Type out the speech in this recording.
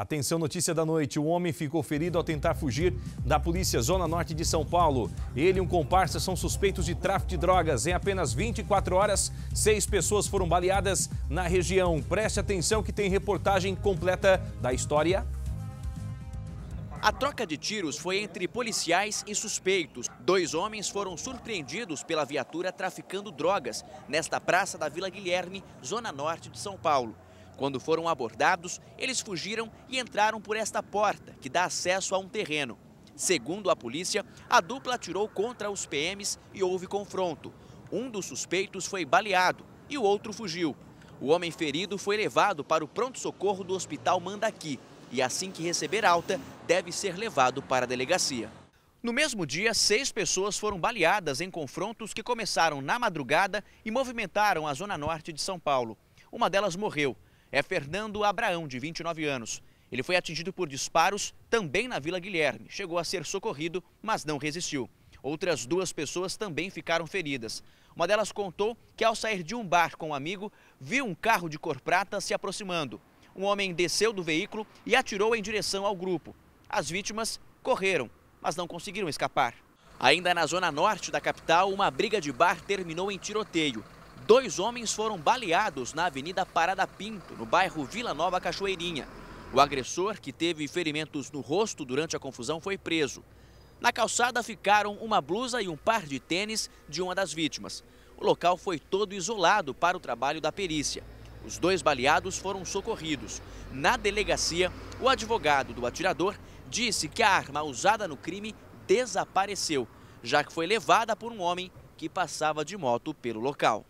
Atenção, notícia da noite. O homem ficou ferido ao tentar fugir da polícia Zona Norte de São Paulo. Ele e um comparsa são suspeitos de tráfico de drogas. Em apenas 24 horas, seis pessoas foram baleadas na região. Preste atenção que tem reportagem completa da história a troca de tiros foi entre policiais e suspeitos. Dois homens foram surpreendidos pela viatura traficando drogas nesta praça da Vila Guilherme, zona norte de São Paulo. Quando foram abordados, eles fugiram e entraram por esta porta, que dá acesso a um terreno. Segundo a polícia, a dupla atirou contra os PMs e houve confronto. Um dos suspeitos foi baleado e o outro fugiu. O homem ferido foi levado para o pronto-socorro do Hospital Mandaqui e, assim que receber alta, deve ser levado para a delegacia. No mesmo dia, seis pessoas foram baleadas em confrontos que começaram na madrugada e movimentaram a zona norte de São Paulo. Uma delas morreu é Fernando Abraão, de 29 anos. Ele foi atingido por disparos também na Vila Guilherme. Chegou a ser socorrido, mas não resistiu. Outras duas pessoas também ficaram feridas. Uma delas contou que, ao sair de um bar com um amigo, viu um carro de cor prata se aproximando. Um homem desceu do veículo e atirou em direção ao grupo. As vítimas correram, mas não conseguiram escapar. Ainda na zona norte da capital, uma briga de bar terminou em tiroteio. Dois homens foram baleados na Avenida Parada Pinto, no bairro Vila Nova Cachoeirinha. O agressor, que teve ferimentos no rosto durante a confusão, foi preso. Na calçada ficaram uma blusa e um par de tênis de uma das vítimas. O local foi todo isolado para o trabalho da perícia. Os dois baleados foram socorridos. Na delegacia, o advogado do atirador disse que a arma usada no crime desapareceu, já que foi levada por um homem que passava de moto pelo local.